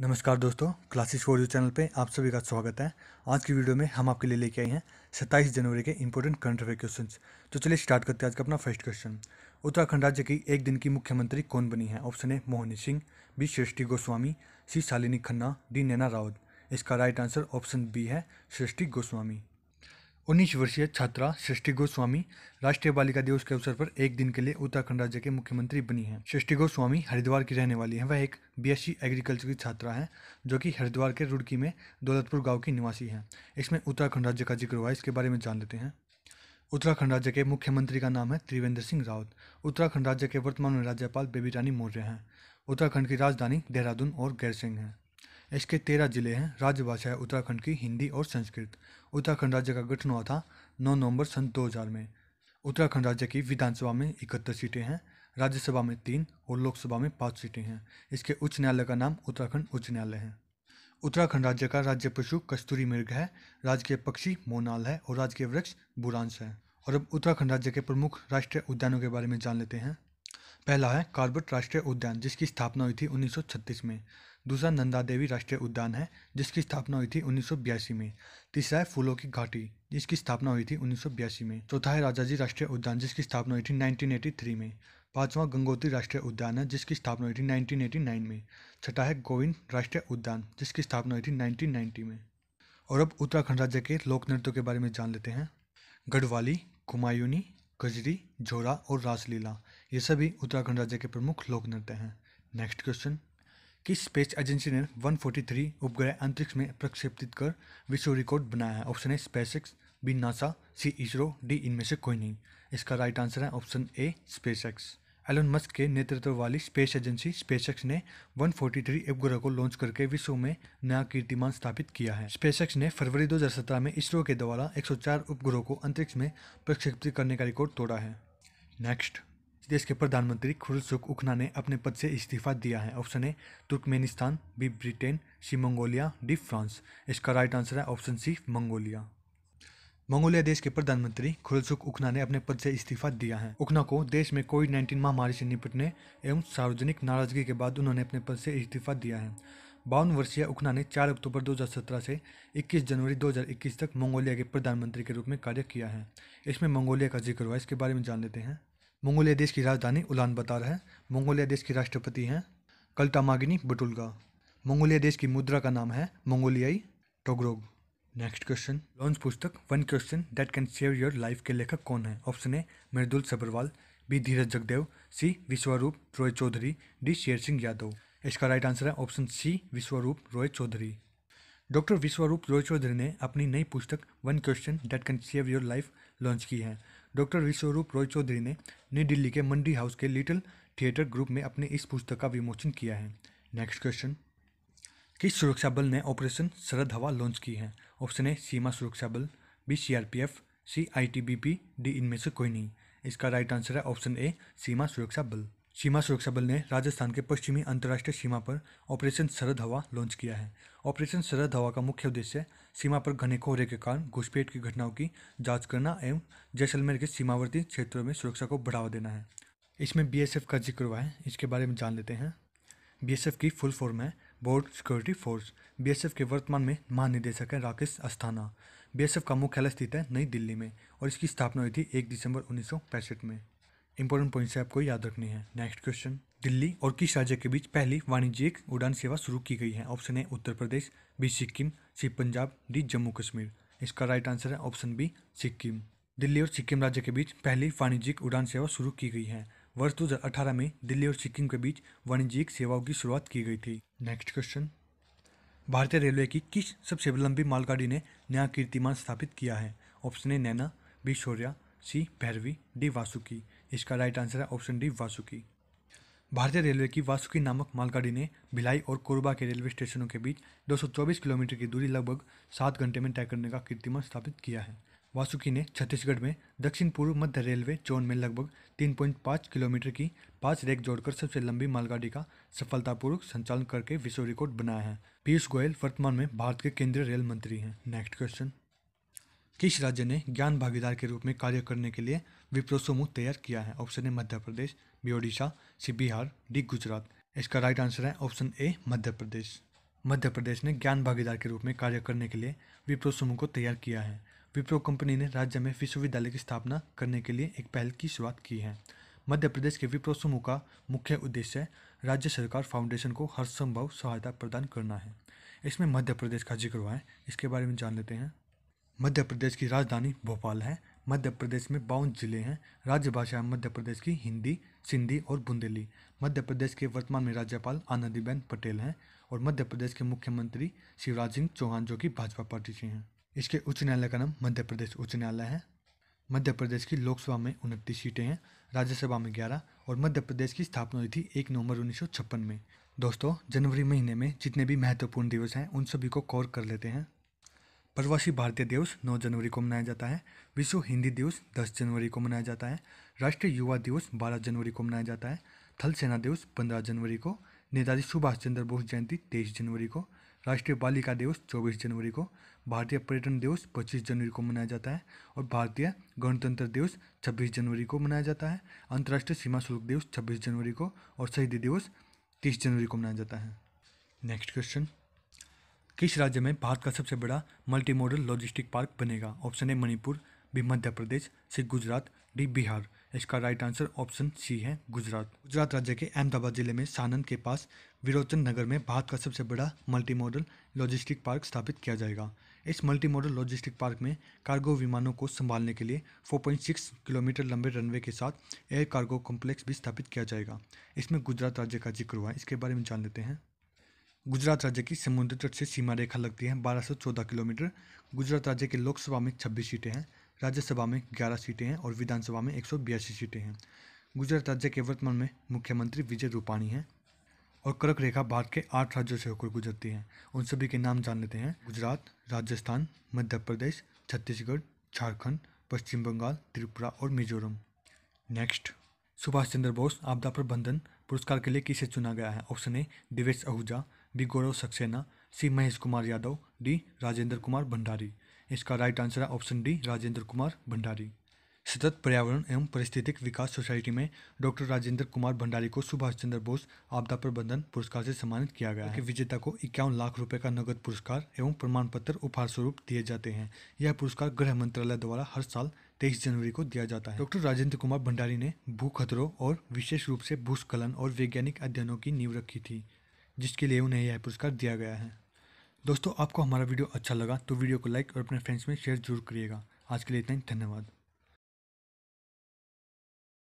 नमस्कार दोस्तों classes for you channel पे आप सभी का स्वागत है आज की वीडियो में हम आपके लिए लेके आए हैं 27 जनवरी के इंपॉर्टेंट करंट अफेयर क्वेश्चन तो चलिए स्टार्ट करते हैं आज का अपना फर्स्ट क्वेश्चन उत्तराखंड राज्य की एक दिन की मुख्यमंत्री कौन बनी है option A Mohini Singh B Srishti Goswami C Shalini Khanna D Naina Rawat इसका राइट आंसर ऑप्शन बी है सृष्टि गोस्वामी उन्नीस वर्षीय छात्रा सृष्टि गोस्वामी राष्ट्रीय बालिका दिवस के अवसर पर एक दिन के लिए उत्तराखंड राज्य के मुख्यमंत्री बनी हैं सृष्टि गोस्वामी हरिद्वार की रहने वाली हैं वह एक बीएससी एग्रीकल्चर की छात्रा हैं जो कि हरिद्वार के रुड़की में दौलतपुर गांव की निवासी हैं इसमें उत्तराखंड राज्य का जिक्र हुआ इसके बारे में जान लेते हैं उत्तराखंड राज्य के मुख्यमंत्री का नाम है त्रिवेंद्र सिंह रावत उत्तराखंड राज्य के वर्तमान में राज्यपाल बेबी रानी मौर्य हैं उत्तराखंड की राजधानी देहरादून और गैरसिंह है इसके तेरह जिले हैं राज्य भाषा है उत्तराखंड की हिंदी और संस्कृत उत्तराखंड राज्य का गठन हुआ था नौ नवंबर सन दो में उत्तराखंड राज्य की विधानसभा में इकहत्तर सीटें हैं राज्यसभा में तीन और लोकसभा में पाँच सीटें हैं इसके उच्च न्यायालय का नाम उत्तराखंड उच्च न्यायालय है उत्तराखंड राज्य का राज्य पशु कस्तूरी मृग है राजकीय पक्षी मोनाल है और राजकीय वृक्ष बुरांश है और अब उत्तराखंड राज्य के प्रमुख राष्ट्रीय उद्यानों के बारे में जान लेते हैं पहला है कार्बेट राष्ट्रीय उद्यान जिसकी स्थापना हुई थी 1936 में दूसरा नंदा देवी राष्ट्रीय उद्यान है जिसकी स्थापना हुई थी उन्नीस में तीसरा है फूलों की घाटी जिसकी स्थापना हुई थी उन्नीस में चौथा है राजाजी राष्ट्रीय उद्यान जिसकी स्थापना हुई थी नाइनटीन में पांचवा गंगोत्री राष्ट्रीय उद्यान है जिसकी स्थापना हुई थी नाइनटीन में छठा है गोविंद राष्ट्रीय उद्यान जिसकी स्थापना हुई थी नाइनटीन में और अब उत्तराखंड राज्य के लोक नृत्यों के बारे में जान लेते हैं गढ़वाली कुमायूनी कजरी झोरा और रासलीला ये सभी उत्तराखंड राज्य के प्रमुख लोक नृत्य हैं नेक्स्ट क्वेश्चन किस स्पेस एजेंसी ने 143 उपग्रह अंतरिक्ष में प्रक्षेपित कर विश्व रिकॉर्ड बनाया है option A SpaceX B NASA C ISRO D इनमें से कोई नहीं इसका राइट आंसर है option A SpaceX Elon Musk के नेतृत्व वाली स्पेस एजेंसी स्पेसएक्स ने 143 उपग्रह को लॉन्च करके विश्व में नया कीर्तिमान स्थापित किया है स्पेसएक्स ने फरवरी 2017 में इसरो के द्वारा 104 उपग्रहों को अंतरिक्ष में प्रक्षेपित करने का रिकॉर्ड तोड़ा है नेक्स्ट देश के प्रधानमंत्री खुरसुख उखना ने अपने पद से इस्तीफा दिया है option A Turkmenistan B Britain C Mongolia D France इसका राइट आंसर है ऑप्शन सी मंगोलिया मंगोलिया देश के प्रधानमंत्री खुलसुख उखना ने अपने पद से इस्तीफा दिया है उखना को देश में कोविड नाइन्टीन महामारी से निपटने एवं सार्वजनिक नाराजगी के बाद उन्होंने अपने पद से इस्तीफा दिया है बावन वर्षीय उखना ने 4 अक्टूबर 2017 से 21 जनवरी 2021 तक मंगोलिया के प्रधानमंत्री के रूप में कार्य किया है इसमें मंगोलिया का जिक्र हुआ इसके बारे में जान लेते हैं मंगोलिया देश की राजधानी उलान बतार है मंगोलिया देश की राष्ट्रपति हैं कल्टामागिनी बटुलगा मंगोलिया देश की मुद्रा का नाम है मंगोलियाई टोगरोग नेक्स्ट क्वेश्चन लॉन्च पुस्तक one question that can save your life के लेखक कौन है option A Mridul Sabharwal B Dheeraj Jagdev C Vishwaroop Roy Chaudhary D Sher Singh Yadav इसका राइट आंसर है option C Vishwaroop Roy Chaudhary doctor Vishwaroop Roy Chaudhary ने अपनी नई पुस्तक one question that can save your life launch की है डॉक्टर विश्वरूप रॉय चौधरी ने नई दिल्ली के मंडी हाउस के लिटिल थिएटर ग्रुप में अपने इस पुस्तक का विमोचन किया है नेक्स्ट क्वेश्चन किस सुरक्षा बल ने ऑपरेशन शरद हवा लॉन्च की है ऑप्शन है Seema Suraksha Bal B C R P F C I T B P D इनमें से कोई नहीं इसका राइट आंसर है ऑप्शन ए सीमा सुरक्षा बल सीमा सुरक्षा बल ने राजस्थान के पश्चिमी अंतर्राष्ट्रीय सीमा पर ऑपरेशन सरद हवा लॉन्च किया है ऑपरेशन सरद हवा का मुख्य उद्देश्य सीमा पर घने कोहरे के कारण घुसपैठ की घटनाओं की जांच करना एवं जैसलमेर के सीमावर्ती क्षेत्रों में सुरक्षा को बढ़ावा देना है इसमें बीएसएफ का जिक्र हुआ है इसके बारे में जान लेते हैं बीएसएफ की फुल फॉर्म है बोर्ड सिक्योरिटी फोर्स बी के वर्तमान में महानिदेशक है राकेश अस्थाना बी का मुख्यालय स्थित है नई दिल्ली में और इसकी स्थापना हुई थी एक दिसंबर उन्नीस में इंपॉर्टेंट पॉइंट्स आपको याद रखनी है नेक्स्ट क्वेश्चन दिल्ली और किस राज्य के बीच पहली वाणिज्यिक उड़ान सेवा शुरू की गई है ऑप्शन है Uttar Pradesh B Sikkim C Punjab D Jammu Kashmir इसका राइट आंसर है ऑप्शन बी सिक्किम दिल्ली और सिक्किम राज्य के बीच पहली वाणिज्यिक उड़ान सेवा शुरू की गई है वर्ष 2018 में दिल्ली और सिक्किम के बीच वाणिज्यिक सेवाओं की शुरुआत की गई थी नेक्स्ट क्वेश्चन भारतीय रेलवे की किस सबसे लंबी मालगाड़ी ने नया कीर्तिमान स्थापित किया है option A Naina B Shaurya C Bhairavi D Vasuki इसका राइट आंसर है ऑप्शन डी वासुकी भारतीय रेलवे की वासुकी नामक मालगाड़ी ने भिलाई और कोरबा के रेलवे स्टेशनों के बीच 224 किलोमीटर की दूरी लगभग सात घंटे में तय करने का कीर्तिमान स्थापित किया है वासुकी ने छत्तीसगढ़ में दक्षिण पूर्व मध्य रेलवे जोन में लगभग 3.5 किलोमीटर की पांच रेक जोड़कर सबसे लंबी मालगाड़ी का सफलतापूर्वक संचालन करके विश्व रिकॉर्ड बनाया है पीयूष गोयल वर्तमान में भारत के केंद्रीय रेल मंत्री हैं नेक्स्ट क्वेश्चन किस राज्य ने ज्ञान भागीदार के रूप में कार्य करने के लिए विप्रो समूह तैयार किया है option A Madhya Pradesh B Odisha C Bihar D Gujarat इसका राइट आंसर है ऑप्शन ए मध्य प्रदेश मध्य प्रदेश ने ज्ञान भागीदार के रूप में कार्य करने के लिए विप्रो समूह को तैयार किया है विप्रो कंपनी ने राज्य में विश्वविद्यालय की स्थापना करने के लिए एक पहल की शुरुआत की है मध्य प्रदेश के विप्रो समूह का मुख्य उद्देश्य राज्य सरकार फाउंडेशन को हर संभव सहायता प्रदान करना है इसमें मध्य प्रदेश का जिक्र हुआ है इसके बारे में जान लेते हैं मध्य प्रदेश की राजधानी भोपाल है मध्य प्रदेश में बावन जिले हैं राज्य भाषा है मध्य प्रदेश की हिंदी सिंधी और बुंदेली मध्य प्रदेश के वर्तमान में राज्यपाल आनंदीबेन पटेल हैं और मध्य प्रदेश के मुख्यमंत्री शिवराज सिंह चौहान जो कि भाजपा पार्टी से हैं इसके उच्च न्यायालय का नाम मध्य प्रदेश उच्च न्यायालय है मध्य प्रदेश की लोकसभा में उनतीस सीटें हैं राज्यसभा में ग्यारह और मध्य प्रदेश की स्थापना हुई थी एक नवंबर उन्नीस में दोस्तों जनवरी महीने में जितने भी महत्वपूर्ण दिवस हैं उन सभी को कवर कर लेते हैं प्रवासी भारतीय दिवस 9 जनवरी को मनाया जाता है विश्व हिंदी दिवस 10 जनवरी को मनाया जाता है राष्ट्रीय युवा दिवस 12 जनवरी को मनाया जाता है थल सेना दिवस 15 जनवरी को नेताजी सुभाष चंद्र बोस जयंती 23 जनवरी को राष्ट्रीय बालिका दिवस 24 जनवरी को भारतीय पर्यटन दिवस 25 जनवरी को मनाया जाता है और भारतीय गणतंत्र दिवस 26 जनवरी को मनाया जाता है अंतर्राष्ट्रीय सीमा शुल्क दिवस 26 जनवरी को और शहीदी दिवस 30 जनवरी को मनाया जाता है नेक्स्ट क्वेश्चन किस राज्य में भारत का सबसे बड़ा मल्टी मॉडल लॉजिस्टिक पार्क बनेगा option A Manipur B Madhya Pradesh C Gujarat D Bihar इसका राइट आंसर ऑप्शन सी है गुजरात गुजरात राज्य के अहमदाबाद जिले में सानंद के पास विरोचन नगर में भारत का सबसे बड़ा मल्टी मॉडल लॉजिस्टिक पार्क स्थापित किया जाएगा इस मल्टी मॉडल लॉजिस्टिक पार्क में कार्गो विमानों को संभालने के लिए 4.6 किलोमीटर लंबे रनवे के साथ एयर कार्गो कॉम्प्लेक्स भी स्थापित किया जाएगा इसमें गुजरात राज्य का जिक्र हुआ है इसके बारे में जान लेते हैं गुजरात राज्य की समुद्र तट से सीमा रेखा लगती है 1214 किलोमीटर गुजरात राज्य के लोकसभा में 26 सीटें हैं राज्यसभा में ग्यारह सीटें हैं और विधानसभा में एक सीटें हैं गुजरात राज्य के वर्तमान में मुख्यमंत्री विजय रूपाणी हैं और कर्क रेखा भारत के आठ राज्यों से होकर गुजरती है उन सभी के नाम जान लेते हैं गुजरात राजस्थान मध्य प्रदेश छत्तीसगढ़ झारखंड पश्चिम बंगाल त्रिपुरा और मिजोरम नेक्स्ट सुभाष चंद्र बोस आपदा प्रबंधन पुरस्कार के लिए किसे चुना गया है option A Divesh Ahuja B Gaurav Saxena C Mahesh Kumar Yadav D Rajendra Kumar Bhandari इसका राइट आंसर है ऑप्शन डी राजेंद्र कुमार भंडारी सतत पर्यावरण एवं परिस्थितिक विकास सोसाइटी में डॉक्टर राजेंद्र कुमार भंडारी को सुभाष चंद्र बोस आपदा प्रबंधन पुरस्कार से सम्मानित किया गया है विजेता को इक्यावन लाख रुपए का नगद पुरस्कार एवं प्रमाण पत्र उपहार स्वरूप दिए जाते हैं यह पुरस्कार गृह मंत्रालय द्वारा हर साल तेईस जनवरी को दिया जाता है डॉक्टर राजेंद्र कुमार भंडारी ने भू खतरों और विशेष रूप से भूस्खलन और वैज्ञानिक अध्ययनों की नींव रखी थी जिसके लिए उन्हें यह पुरस्कार दिया गया है दोस्तों आपको हमारा वीडियो अच्छा लगा तो वीडियो को लाइक और अपने फ्रेंड्स में शेयर जरूर करिएगा आज के लिए इतना ही धन्यवाद